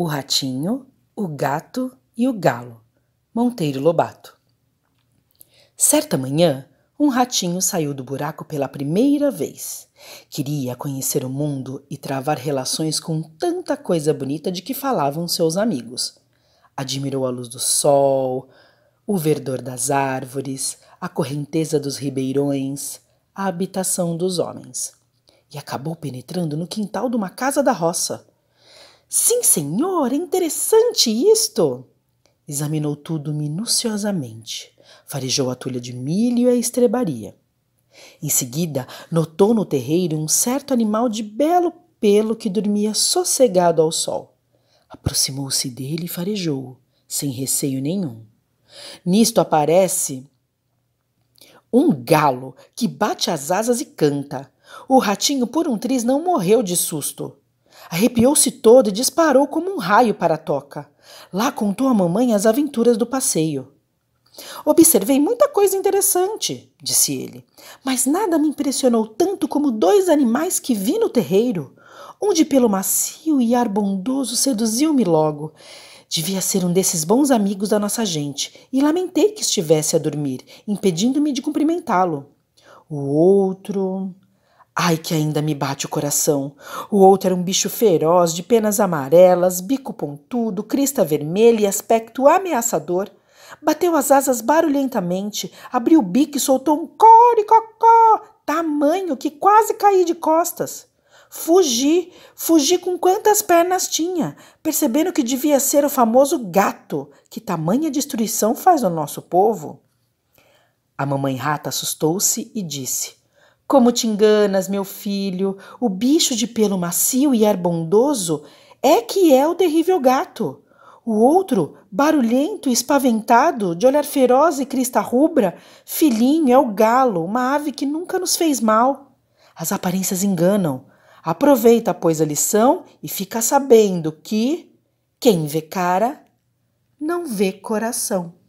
O Ratinho, o Gato e o Galo, Monteiro Lobato. Certa manhã, um ratinho saiu do buraco pela primeira vez. Queria conhecer o mundo e travar relações com tanta coisa bonita de que falavam seus amigos. Admirou a luz do sol, o verdor das árvores, a correnteza dos ribeirões, a habitação dos homens. E acabou penetrando no quintal de uma casa da roça. Sim, senhor, é interessante isto! Examinou tudo minuciosamente. Farejou a tulha de milho e a estrebaria. Em seguida, notou no terreiro um certo animal de belo pelo que dormia sossegado ao sol. Aproximou-se dele e farejou sem receio nenhum. Nisto aparece um galo que bate as asas e canta. O ratinho, por um triz, não morreu de susto. Arrepiou-se todo e disparou como um raio para a toca. Lá contou à mamãe as aventuras do passeio. Observei muita coisa interessante, disse ele, mas nada me impressionou tanto como dois animais que vi no terreiro. Um de pelo macio e ar bondoso seduziu-me logo. Devia ser um desses bons amigos da nossa gente, e lamentei que estivesse a dormir, impedindo-me de cumprimentá-lo. O outro. Ai, que ainda me bate o coração. O outro era um bicho feroz, de penas amarelas, bico pontudo, crista vermelha e aspecto ameaçador. Bateu as asas barulhentamente, abriu o bico e soltou um coricocó, tamanho que quase caí de costas. Fugi, fugi com quantas pernas tinha, percebendo que devia ser o famoso gato, que tamanha destruição faz ao nosso povo. A mamãe rata assustou-se e disse: como te enganas, meu filho? O bicho de pelo macio e ar bondoso é que é o terrível gato. O outro, barulhento, e espaventado, de olhar feroz e crista rubra, filhinho é o galo, uma ave que nunca nos fez mal. As aparências enganam. Aproveita, pois, a lição e fica sabendo que quem vê cara não vê coração.